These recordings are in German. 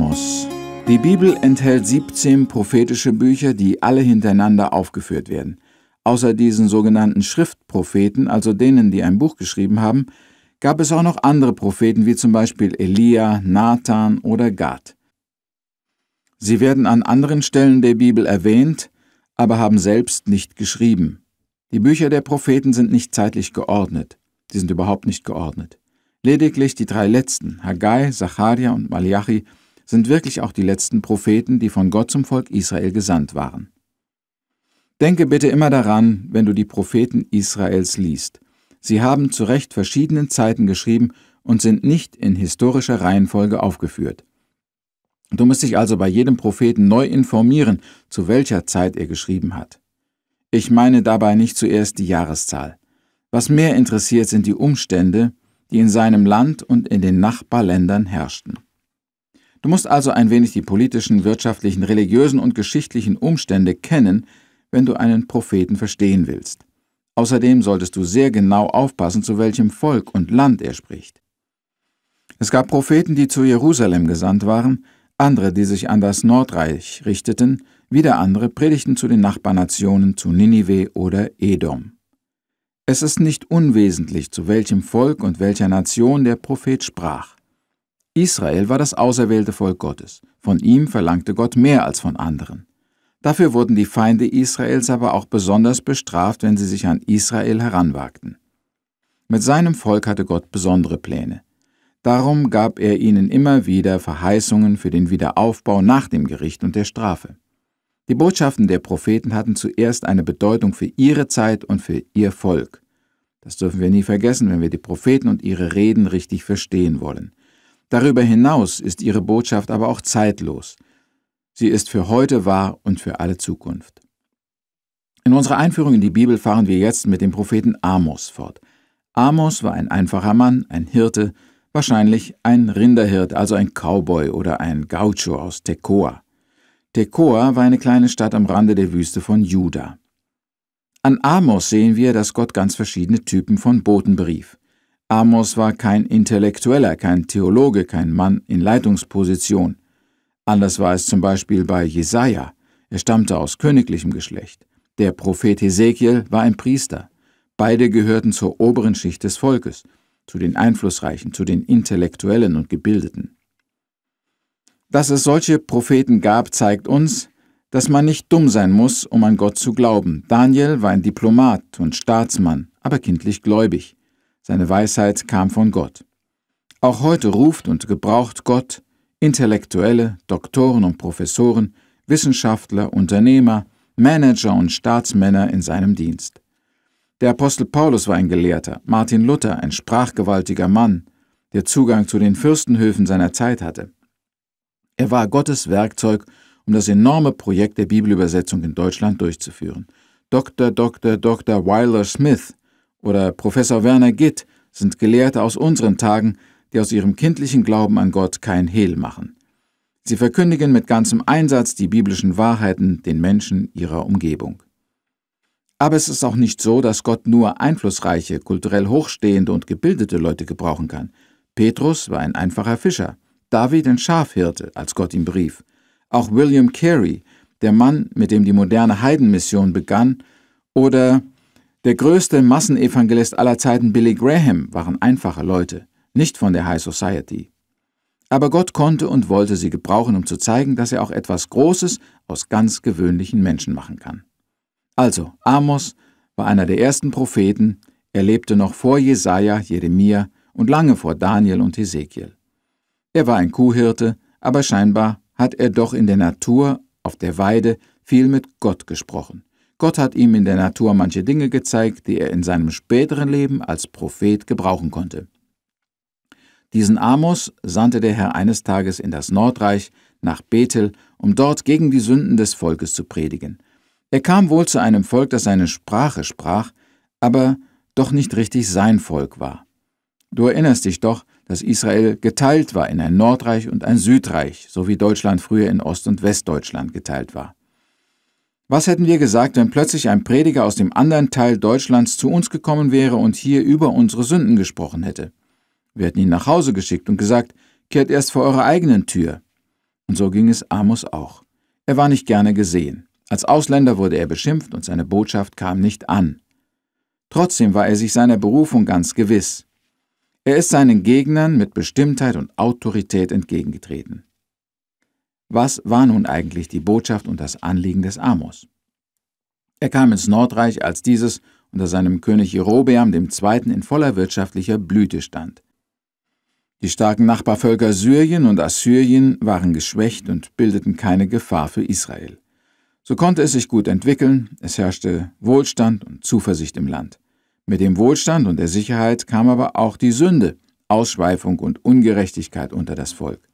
Amos. Die Bibel enthält 17 prophetische Bücher, die alle hintereinander aufgeführt werden. Außer diesen sogenannten Schriftpropheten, also denen, die ein Buch geschrieben haben, gab es auch noch andere Propheten wie zum Beispiel Elia, Nathan oder Gad. Sie werden an anderen Stellen der Bibel erwähnt, aber haben selbst nicht geschrieben. Die Bücher der Propheten sind nicht zeitlich geordnet. Sie sind überhaupt nicht geordnet. Lediglich die drei letzten, Haggai, Zacharia und Malachi, sind wirklich auch die letzten Propheten, die von Gott zum Volk Israel gesandt waren. Denke bitte immer daran, wenn du die Propheten Israels liest. Sie haben zu Recht verschiedenen Zeiten geschrieben und sind nicht in historischer Reihenfolge aufgeführt. Du musst dich also bei jedem Propheten neu informieren, zu welcher Zeit er geschrieben hat. Ich meine dabei nicht zuerst die Jahreszahl. Was mehr interessiert, sind die Umstände, die in seinem Land und in den Nachbarländern herrschten. Du musst also ein wenig die politischen, wirtschaftlichen, religiösen und geschichtlichen Umstände kennen, wenn du einen Propheten verstehen willst. Außerdem solltest du sehr genau aufpassen, zu welchem Volk und Land er spricht. Es gab Propheten, die zu Jerusalem gesandt waren, andere, die sich an das Nordreich richteten, wieder andere predigten zu den Nachbarnationen, zu Ninive oder Edom. Es ist nicht unwesentlich, zu welchem Volk und welcher Nation der Prophet sprach. Israel war das auserwählte Volk Gottes. Von ihm verlangte Gott mehr als von anderen. Dafür wurden die Feinde Israels aber auch besonders bestraft, wenn sie sich an Israel heranwagten. Mit seinem Volk hatte Gott besondere Pläne. Darum gab er ihnen immer wieder Verheißungen für den Wiederaufbau nach dem Gericht und der Strafe. Die Botschaften der Propheten hatten zuerst eine Bedeutung für ihre Zeit und für ihr Volk. Das dürfen wir nie vergessen, wenn wir die Propheten und ihre Reden richtig verstehen wollen. Darüber hinaus ist ihre Botschaft aber auch zeitlos. Sie ist für heute wahr und für alle Zukunft. In unserer Einführung in die Bibel fahren wir jetzt mit dem Propheten Amos fort. Amos war ein einfacher Mann, ein Hirte, wahrscheinlich ein Rinderhirt, also ein Cowboy oder ein Gaucho aus Tekoa. Tekoa war eine kleine Stadt am Rande der Wüste von Juda. An Amos sehen wir, dass Gott ganz verschiedene Typen von Boten berief. Amos war kein Intellektueller, kein Theologe, kein Mann in Leitungsposition. Anders war es zum Beispiel bei Jesaja. Er stammte aus königlichem Geschlecht. Der Prophet Hesekiel war ein Priester. Beide gehörten zur oberen Schicht des Volkes, zu den Einflussreichen, zu den Intellektuellen und Gebildeten. Dass es solche Propheten gab, zeigt uns, dass man nicht dumm sein muss, um an Gott zu glauben. Daniel war ein Diplomat und Staatsmann, aber kindlich gläubig. Seine Weisheit kam von Gott. Auch heute ruft und gebraucht Gott Intellektuelle, Doktoren und Professoren, Wissenschaftler, Unternehmer, Manager und Staatsmänner in seinem Dienst. Der Apostel Paulus war ein Gelehrter, Martin Luther ein sprachgewaltiger Mann, der Zugang zu den Fürstenhöfen seiner Zeit hatte. Er war Gottes Werkzeug, um das enorme Projekt der Bibelübersetzung in Deutschland durchzuführen. Dr. Dr. Dr. Wyler Smith oder Professor Werner Gitt sind Gelehrte aus unseren Tagen, die aus ihrem kindlichen Glauben an Gott kein Hehl machen. Sie verkündigen mit ganzem Einsatz die biblischen Wahrheiten den Menschen ihrer Umgebung. Aber es ist auch nicht so, dass Gott nur einflussreiche, kulturell hochstehende und gebildete Leute gebrauchen kann. Petrus war ein einfacher Fischer, David ein Schafhirte, als Gott ihm berief. Auch William Carey, der Mann, mit dem die moderne Heidenmission begann, oder der größte Massenevangelist aller Zeiten, Billy Graham, waren einfache Leute, nicht von der High Society. Aber Gott konnte und wollte sie gebrauchen, um zu zeigen, dass er auch etwas Großes aus ganz gewöhnlichen Menschen machen kann. Also, Amos war einer der ersten Propheten, er lebte noch vor Jesaja, Jeremia und lange vor Daniel und Hesekiel. Er war ein Kuhhirte, aber scheinbar hat er doch in der Natur, auf der Weide, viel mit Gott gesprochen Gott hat ihm in der Natur manche Dinge gezeigt, die er in seinem späteren Leben als Prophet gebrauchen konnte. Diesen Amos sandte der Herr eines Tages in das Nordreich, nach Bethel, um dort gegen die Sünden des Volkes zu predigen. Er kam wohl zu einem Volk, das seine Sprache sprach, aber doch nicht richtig sein Volk war. Du erinnerst dich doch, dass Israel geteilt war in ein Nordreich und ein Südreich, so wie Deutschland früher in Ost- und Westdeutschland geteilt war. Was hätten wir gesagt, wenn plötzlich ein Prediger aus dem anderen Teil Deutschlands zu uns gekommen wäre und hier über unsere Sünden gesprochen hätte? Wir hätten ihn nach Hause geschickt und gesagt, kehrt erst vor eurer eigenen Tür. Und so ging es Amos auch. Er war nicht gerne gesehen. Als Ausländer wurde er beschimpft und seine Botschaft kam nicht an. Trotzdem war er sich seiner Berufung ganz gewiss. Er ist seinen Gegnern mit Bestimmtheit und Autorität entgegengetreten. Was war nun eigentlich die Botschaft und das Anliegen des Amos? Er kam ins Nordreich, als dieses unter seinem König Jerobeam II. in voller wirtschaftlicher Blüte stand. Die starken Nachbarvölker Syrien und Assyrien waren geschwächt und bildeten keine Gefahr für Israel. So konnte es sich gut entwickeln, es herrschte Wohlstand und Zuversicht im Land. Mit dem Wohlstand und der Sicherheit kam aber auch die Sünde, Ausschweifung und Ungerechtigkeit unter das Volk.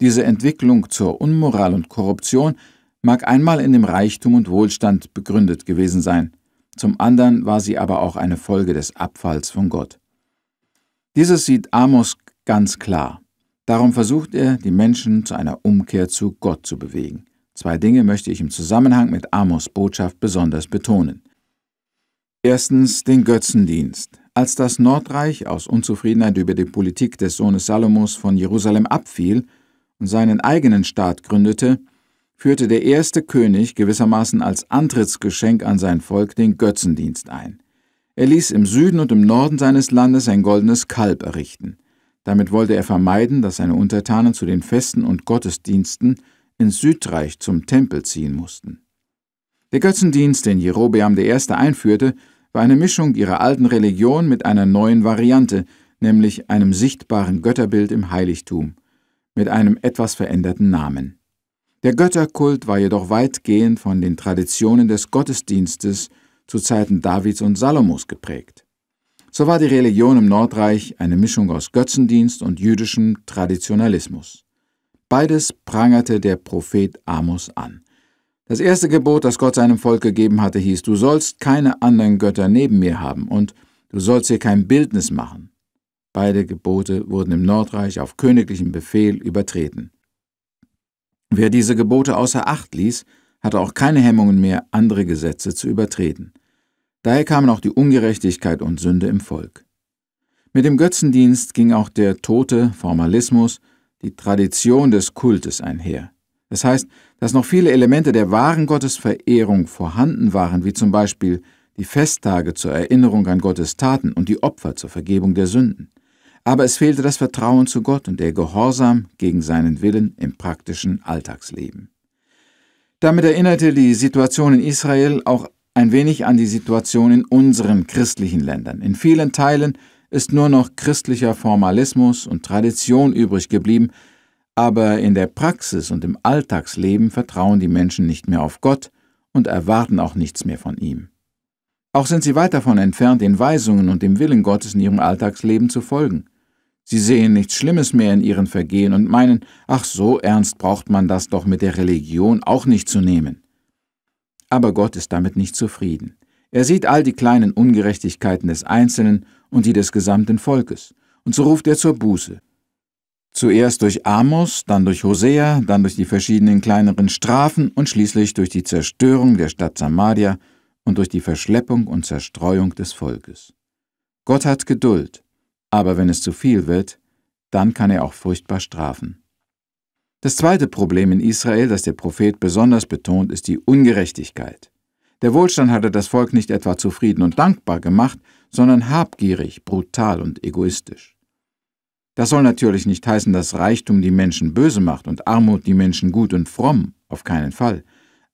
Diese Entwicklung zur Unmoral und Korruption mag einmal in dem Reichtum und Wohlstand begründet gewesen sein, zum anderen war sie aber auch eine Folge des Abfalls von Gott. Dieses sieht Amos ganz klar. Darum versucht er, die Menschen zu einer Umkehr zu Gott zu bewegen. Zwei Dinge möchte ich im Zusammenhang mit Amos Botschaft besonders betonen. Erstens den Götzendienst. Als das Nordreich aus Unzufriedenheit über die Politik des Sohnes Salomos von Jerusalem abfiel, seinen eigenen Staat gründete, führte der erste König gewissermaßen als Antrittsgeschenk an sein Volk den Götzendienst ein. Er ließ im Süden und im Norden seines Landes ein goldenes Kalb errichten. Damit wollte er vermeiden, dass seine Untertanen zu den Festen und Gottesdiensten ins Südreich zum Tempel ziehen mussten. Der Götzendienst, den Jerobeam I. einführte, war eine Mischung ihrer alten Religion mit einer neuen Variante, nämlich einem sichtbaren Götterbild im Heiligtum mit einem etwas veränderten Namen. Der Götterkult war jedoch weitgehend von den Traditionen des Gottesdienstes zu Zeiten Davids und Salomos geprägt. So war die Religion im Nordreich eine Mischung aus Götzendienst und jüdischem Traditionalismus. Beides prangerte der Prophet Amos an. Das erste Gebot, das Gott seinem Volk gegeben hatte, hieß, du sollst keine anderen Götter neben mir haben und du sollst hier kein Bildnis machen. Beide Gebote wurden im Nordreich auf königlichen Befehl übertreten. Wer diese Gebote außer Acht ließ, hatte auch keine Hemmungen mehr, andere Gesetze zu übertreten. Daher kamen auch die Ungerechtigkeit und Sünde im Volk. Mit dem Götzendienst ging auch der tote Formalismus, die Tradition des Kultes einher. Das heißt, dass noch viele Elemente der wahren Gottesverehrung vorhanden waren, wie zum Beispiel die Festtage zur Erinnerung an Gottes Taten und die Opfer zur Vergebung der Sünden aber es fehlte das Vertrauen zu Gott und der Gehorsam gegen seinen Willen im praktischen Alltagsleben. Damit erinnerte die Situation in Israel auch ein wenig an die Situation in unseren christlichen Ländern. In vielen Teilen ist nur noch christlicher Formalismus und Tradition übrig geblieben, aber in der Praxis und im Alltagsleben vertrauen die Menschen nicht mehr auf Gott und erwarten auch nichts mehr von ihm. Auch sind sie weit davon entfernt, den Weisungen und dem Willen Gottes in ihrem Alltagsleben zu folgen. Sie sehen nichts Schlimmes mehr in ihren Vergehen und meinen, ach so ernst braucht man das doch mit der Religion auch nicht zu nehmen. Aber Gott ist damit nicht zufrieden. Er sieht all die kleinen Ungerechtigkeiten des Einzelnen und die des gesamten Volkes, und so ruft er zur Buße. Zuerst durch Amos, dann durch Hosea, dann durch die verschiedenen kleineren Strafen und schließlich durch die Zerstörung der Stadt Samaria und durch die Verschleppung und Zerstreuung des Volkes. Gott hat Geduld, aber wenn es zu viel wird, dann kann er auch furchtbar strafen. Das zweite Problem in Israel, das der Prophet besonders betont, ist die Ungerechtigkeit. Der Wohlstand hatte das Volk nicht etwa zufrieden und dankbar gemacht, sondern habgierig, brutal und egoistisch. Das soll natürlich nicht heißen, dass Reichtum die Menschen böse macht und Armut die Menschen gut und fromm, auf keinen Fall.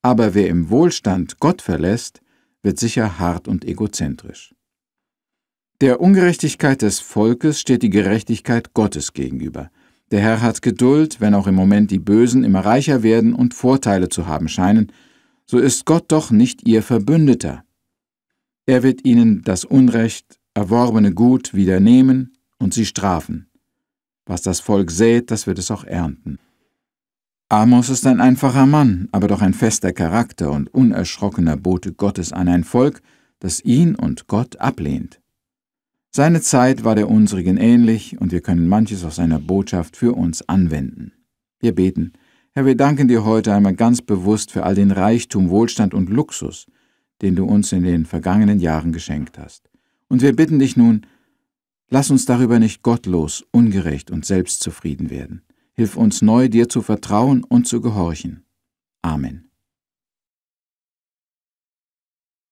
Aber wer im Wohlstand Gott verlässt, wird sicher hart und egozentrisch. Der Ungerechtigkeit des Volkes steht die Gerechtigkeit Gottes gegenüber. Der Herr hat Geduld, wenn auch im Moment die Bösen immer reicher werden und Vorteile zu haben scheinen, so ist Gott doch nicht ihr Verbündeter. Er wird ihnen das Unrecht, erworbene Gut wieder nehmen und sie strafen. Was das Volk sät, das wird es auch ernten. Amos ist ein einfacher Mann, aber doch ein fester Charakter und unerschrockener Bote Gottes an ein Volk, das ihn und Gott ablehnt. Seine Zeit war der unsrigen ähnlich, und wir können manches aus seiner Botschaft für uns anwenden. Wir beten, Herr, wir danken dir heute einmal ganz bewusst für all den Reichtum, Wohlstand und Luxus, den du uns in den vergangenen Jahren geschenkt hast. Und wir bitten dich nun, lass uns darüber nicht gottlos, ungerecht und selbstzufrieden werden. Hilf uns neu, dir zu vertrauen und zu gehorchen. Amen.